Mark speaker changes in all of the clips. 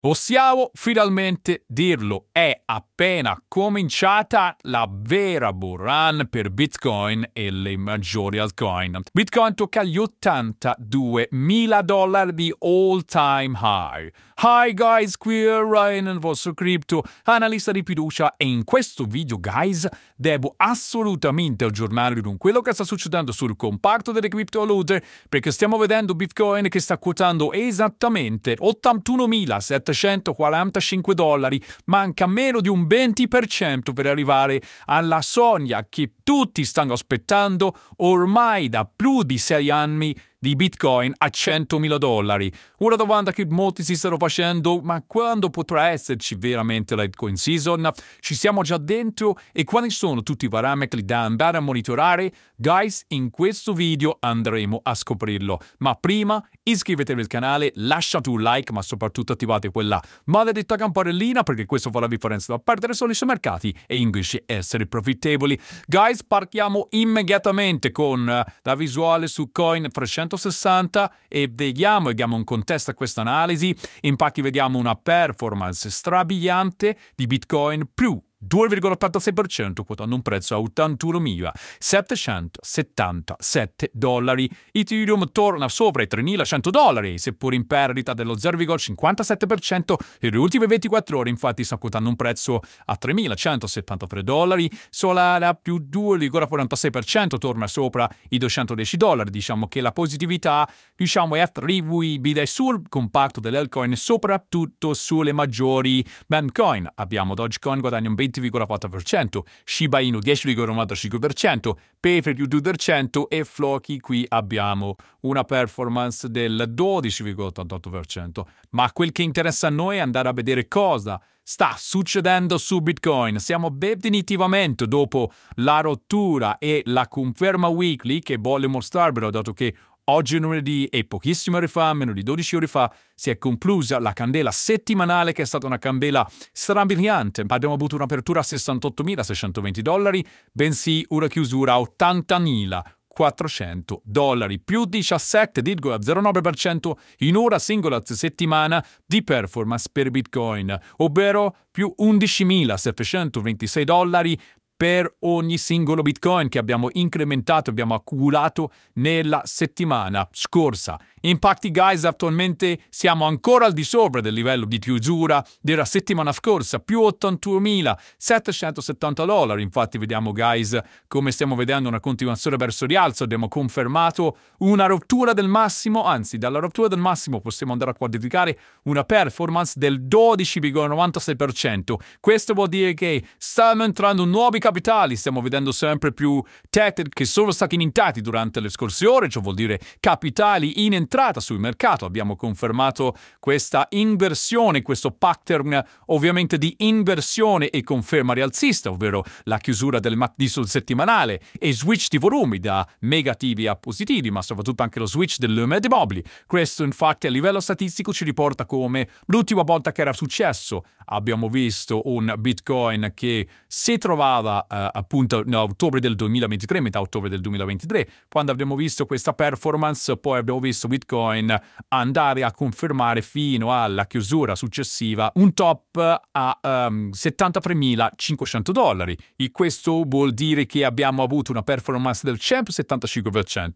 Speaker 1: Possiamo finalmente dirlo, è appena cominciata la vera bull per Bitcoin e le maggiori altcoin. Bitcoin tocca gli 82 mila dollari di all time high. Hi guys, qui è Ryan, il vostro crypto analista di fiducia e in questo video guys devo assolutamente aggiornarvi con quello che sta succedendo sul comparto delle criptovalute perché stiamo vedendo Bitcoin che sta quotando esattamente 81.745 dollari, manca meno di un 20% per arrivare alla sogna che tutti stanno aspettando ormai da più di 6 anni di Bitcoin a 100.000 dollari. Una domanda che molti si stanno facendo, ma quando potrà esserci veramente la Bitcoin Season? Ci siamo già dentro e quali sono tutti i parametri da andare a monitorare? Guys, in questo video andremo a scoprirlo. Ma prima iscrivetevi al canale, lasciate un like, ma soprattutto attivate quella maledetta campanellina perché questo fa la differenza da perdere soldi sui mercati e invece essere profittevoli. Guys, partiamo immediatamente con la visuale su Coin 360 360 e vediamo, diamo un contesto a questa analisi, infatti vediamo una performance strabiliante di Bitcoin più 2,86% quotando un prezzo a 81.777 dollari. Ethereum torna sopra i 3.100 dollari, seppur in perdita dello 0,57%. Nelle ultime 24 ore infatti sta quotando un prezzo a 3.173 dollari. Solana più 2,46% torna sopra i 210 dollari. Diciamo che la positività diciamo, è attribuibile sul compatto dell'alcoin, soprattutto sulle maggiori bandcoin. Abbiamo Dogecoin guadagna un 20%. 20,4%, Shiba Inu 10,95%, Payfair più 2% e Floki qui abbiamo una performance del 12,88%. Ma quel che interessa a noi è andare a vedere cosa sta succedendo su Bitcoin. Siamo definitivamente dopo la rottura e la conferma weekly che volle mostrarvelo, dato che Oggi è lunedì e pochissime ore fa, meno di 12 ore fa, si è conclusa la candela settimanale che è stata una candela strabiliante. Abbiamo avuto un'apertura a 68.620 dollari, bensì una chiusura a 80.400 dollari, più 17,09% in ora singola settimana di performance per Bitcoin, ovvero più 11.726 dollari per ogni singolo Bitcoin che abbiamo incrementato, abbiamo accumulato nella settimana scorsa. Infatti, guys attualmente siamo ancora al di sopra del livello di chiusura della settimana scorsa, più 81.770 dollari. Infatti vediamo guys come stiamo vedendo una continuazione verso rialzo, abbiamo confermato una rottura del massimo, anzi dalla rottura del massimo possiamo andare a quantificare una performance del 12,96%. Questo vuol dire che stanno entrando nuovi capitali, stiamo vedendo sempre più tether che sono stati iniettati durante le scorse ore, ciò vuol dire capitali in entrata registrata sul mercato, abbiamo confermato questa inversione, questo pattern ovviamente di inversione e conferma rialzista, ovvero la chiusura del mattino settimanale e switch di volumi da negativi a positivi, ma soprattutto anche lo switch dell'Ume di Mobili. Questo infatti a livello statistico ci riporta come l'ultima volta che era successo abbiamo visto un Bitcoin che si trovava eh, appunto a ottobre del 2023, metà ottobre del 2023, quando abbiamo visto questa performance, poi abbiamo visto Bitcoin andare a confermare fino alla chiusura successiva un top a um, ehm, 73.500 dollari. E questo vuol dire che abbiamo avuto una performance del 175%.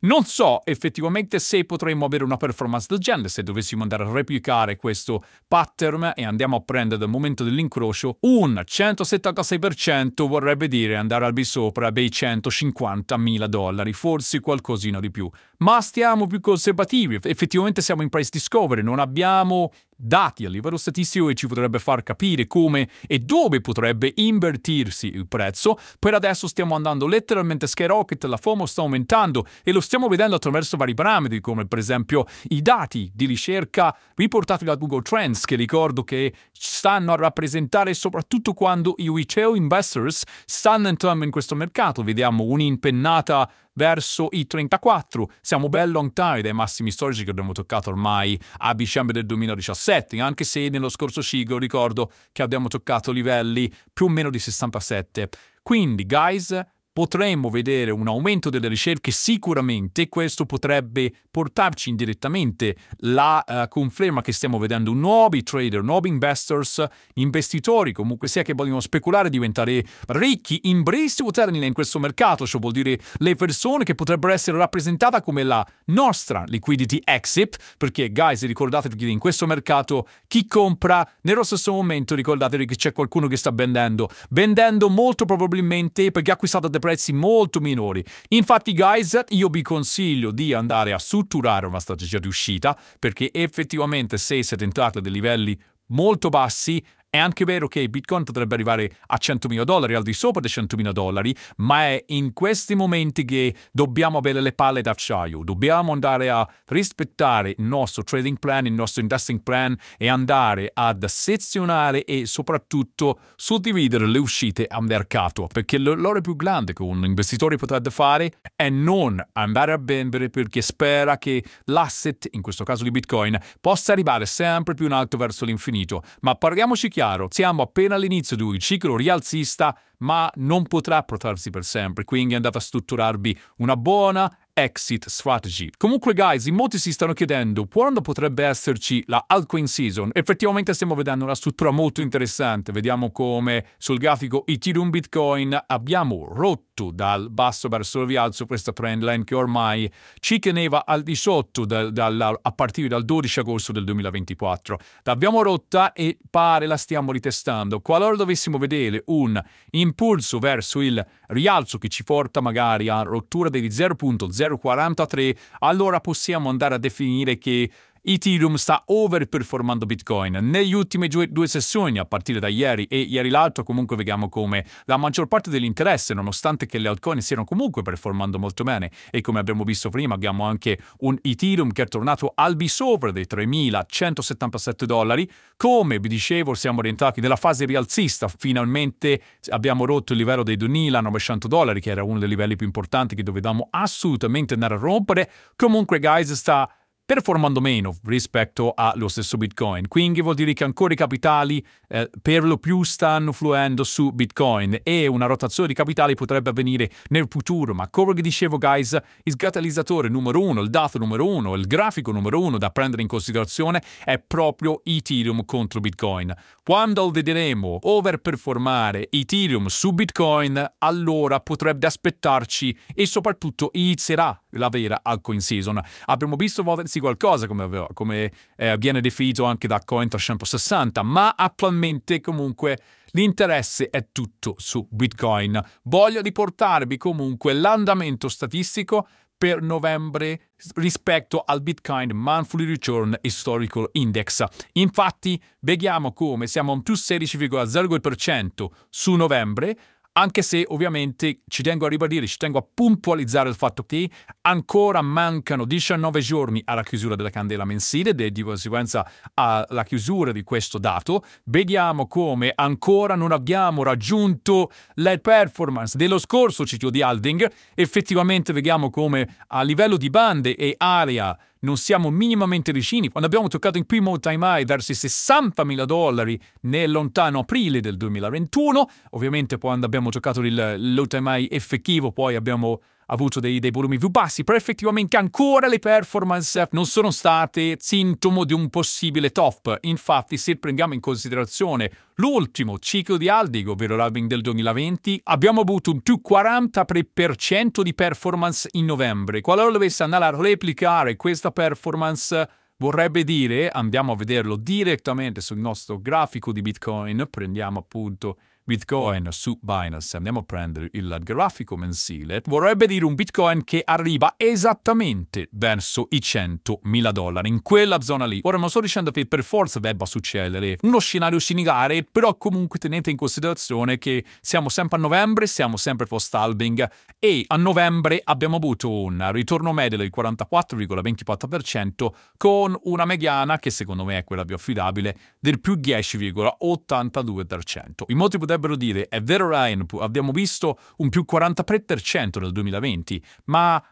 Speaker 1: Non so effettivamente se potremmo avere una performance del genere se dovessimo andare a replicare questo pattern e andiamo a prendere dal momento dell'incrocio un 176% vorrebbe dire andare al di sopra dei 150.000 dollari, forse qualcosina di più. Ma stiamo più così conservativi, effettivamente siamo in price discovery, non abbiamo dati a livello statistico che ci potrebbe far capire come e dove potrebbe invertirsi il prezzo. Per adesso stiamo andando letteralmente skyrocket, la FOMO sta aumentando e lo stiamo vedendo attraverso vari parametri come per esempio i dati di ricerca riportati da Google Trends che ricordo che stanno a rappresentare soprattutto quando i retail investors stanno entrando in questo mercato. Vediamo un'impennata verso i 34, siamo ben on dai massimi storici che abbiamo toccato ormai a dicembre del 2017 setting, anche se nello scorso ciclo ricordo che abbiamo toccato livelli più o meno di 67. Quindi, guys, potremmo vedere un aumento delle ricerche sicuramente questo potrebbe portarci indirettamente la uh, conferma che stiamo vedendo nuovi trader, nuovi investors, investitori comunque sia che vogliono speculare e diventare ricchi in brevissimo termine in questo mercato, ciò vuol dire le persone che potrebbero essere rappresentate come la nostra liquidity exit, perché guys ricordatevi che in questo mercato chi compra nello stesso momento ricordatevi che c'è qualcuno che sta vendendo, vendendo molto probabilmente perché ha acquistato da prezzi molto minori. Infatti guys, io vi consiglio di andare a strutturare una strategia di uscita perché effettivamente se siete entrati a dei livelli molto bassi è anche vero che Bitcoin potrebbe arrivare a 100.000 dollari, al di sopra dei 100.000 dollari, ma è in questi momenti che dobbiamo avere le palle d'acciaio, dobbiamo andare a rispettare il nostro trading plan, il nostro investing plan e andare ad sezionare e soprattutto suddividere le uscite a mercato, perché l'errore più grande che un investitore potrebbe fare è non andare a vendere perché spera che l'asset, in questo caso di Bitcoin, possa arrivare sempre più in alto verso l'infinito. Ma parliamoci chiaro, chiaro, siamo appena all'inizio di un ciclo rialzista, ma non potrà portarsi per sempre, quindi andate a strutturarvi una buona exit strategy. Comunque guys, in molti si stanno chiedendo quando potrebbe esserci la altcoin season. Effettivamente stiamo vedendo una struttura molto interessante. Vediamo come sul grafico Ethereum Bitcoin abbiamo rotto dal basso verso il rialzo questa trend line che ormai ci teneva al di sotto dal, dal, a partire dal 12 agosto del 2024. L'abbiamo rotta e pare la stiamo ritestando. Qualora dovessimo vedere un impulso verso il rialzo che ci porta magari a rottura degli 0.0 043, allora possiamo andare a definire che Ethereum sta overperformando Bitcoin negli ultimi due, due, sessioni a partire da ieri e ieri l'altro comunque vediamo come la maggior parte dell'interesse nonostante che le altcoin stiano comunque performando molto bene e come abbiamo visto prima abbiamo anche un Ethereum che è tornato al di sopra dei 3.177 dollari come vi dicevo siamo rientrati nella fase rialzista finalmente abbiamo rotto il livello dei 2.900 dollari che era uno dei livelli più importanti che dovevamo assolutamente andare a rompere comunque guys sta performando meno rispetto allo stesso Bitcoin. Quindi vuol dire che ancora i capitali eh, per lo più stanno fluendo su Bitcoin e una rotazione di capitali potrebbe avvenire nel futuro, ma come vi dicevo guys, il catalizzatore numero uno, il dato numero uno, il grafico numero uno da prendere in considerazione è proprio Ethereum contro Bitcoin. Quando vedremo overperformare Ethereum su Bitcoin, allora potrebbe aspettarci e soprattutto inizierà la vera altcoin season. Abbiamo visto volte qualcosa, come, come eh, viene definito anche da Coin 360 ma attualmente comunque l'interesse è tutto su Bitcoin. Voglio riportarvi comunque l'andamento statistico per novembre rispetto al Bitcoin Monthly Return Historical Index. Infatti vediamo come siamo a un più 16,02% su novembre, anche se ovviamente ci tengo a ribadire, ci tengo a puntualizzare il fatto che ancora mancano 19 giorni alla chiusura della candela mensile ed è di conseguenza alla chiusura di questo dato, vediamo come ancora non abbiamo raggiunto la performance dello scorso ciclo di Alding, effettivamente vediamo come a livello di bande e area non siamo minimamente vicini. Quando abbiamo toccato in primo time high verso i 60.000 dollari nel lontano aprile del 2021, ovviamente poi quando abbiamo toccato il low time high effettivo poi abbiamo ha avuto dei, dei, volumi più bassi, però effettivamente ancora le performance non sono state sintomo di un possibile top. Infatti, se prendiamo in considerazione l'ultimo ciclo di Aldigo, ovvero l'alving del 2020, abbiamo avuto un più 43% di performance in novembre. Qualora dovesse andare a replicare questa performance, vorrebbe dire, andiamo a vederlo direttamente sul nostro grafico di Bitcoin, prendiamo appunto Bitcoin su Binance, andiamo a prendere il grafico mensile, vorrebbe dire un Bitcoin che arriva esattamente verso i 100.000 dollari, in quella zona lì. Ora non sto dicendo che per forza debba succedere uno scenario similare, però comunque tenete in considerazione che siamo sempre a novembre, siamo sempre post halving e a novembre abbiamo avuto un ritorno medio del 44,24% con una mediana, che secondo me è quella più affidabile, del più 10,82%. In molti potenti potrebbero dire è vero Ryan, abbiamo visto un più 43% nel 2020, ma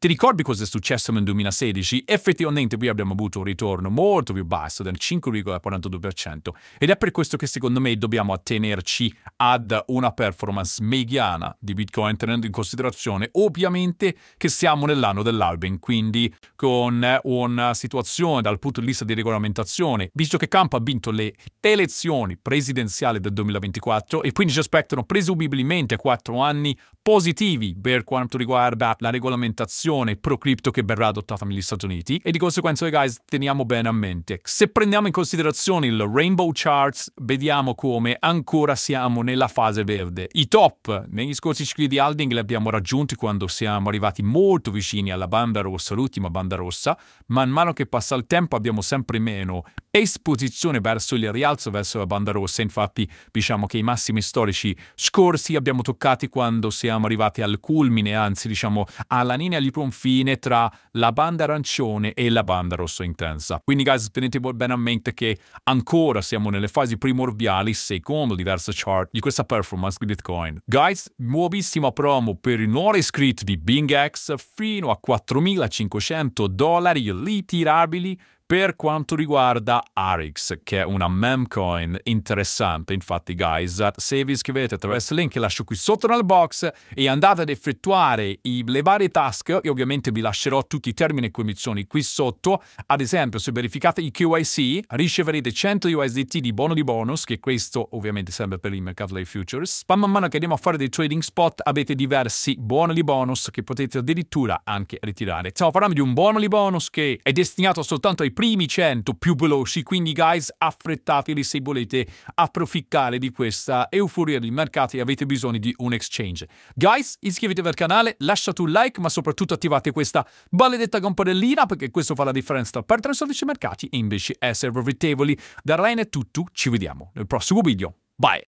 Speaker 1: ti ricordi cosa è successo nel 2016? Effettivamente qui abbiamo avuto un ritorno molto più basso del 5,42% ed è per questo che secondo me dobbiamo attenerci ad una performance mediana di Bitcoin tenendo in considerazione ovviamente che siamo nell'anno dell'Albin, quindi con una situazione dal punto di vista di regolamentazione, visto che Campo ha vinto le elezioni presidenziali del 2024 e quindi ci aspettano presumibilmente quattro anni positivi per quanto riguarda la regolamentazione posizione pro-cripto che verrà adottata negli Stati Uniti e di conseguenza, guys, teniamo bene a mente. Se prendiamo in considerazione il Rainbow Charts, vediamo come ancora siamo nella fase verde. I top negli scorsi cicli di holding li abbiamo raggiunti quando siamo arrivati molto vicini alla banda rossa, l'ultima banda rossa. Man mano che passa il tempo abbiamo sempre meno esposizione verso il rialzo, verso la banda rossa. Infatti, diciamo che i massimi storici scorsi abbiamo toccati quando siamo arrivati al culmine, anzi, diciamo, alla linea di confine tra la banda arancione e la banda rosso intensa. Quindi guys tenete bene a mente che ancora siamo nelle fasi primordiali secondo diverse chart di questa performance di Bitcoin. Guys, nuovissima promo per i nuovi iscritti di BingX fino a 4.500 dollari ritirabili per quanto riguarda Arix, che è una memcoin interessante, infatti guys, se vi iscrivete attraverso il link che lascio qui sotto nel box e andate ad effettuare i, le varie task, e ovviamente vi lascerò tutti i termini e condizioni qui sotto, ad esempio se verificate i QIC riceverete 100 USDT di bono di bonus, che questo ovviamente serve per il mercato dei futures, ma man mano che andiamo a fare dei trading spot avete diversi buoni di bonus che potete addirittura anche ritirare. Stiamo parlando di un buono di bonus che è destinato soltanto ai primi 100 più veloci, quindi guys affrettateli se volete approfittare di questa euforia di mercati e avete bisogno di un exchange. Guys, iscrivetevi al canale, lasciate un like, ma soprattutto attivate questa maledetta campanellina perché questo fa la differenza tra perdere soldi sui mercati e invece essere profittevoli. Da Ryan è tutto, ci vediamo nel prossimo video. Bye!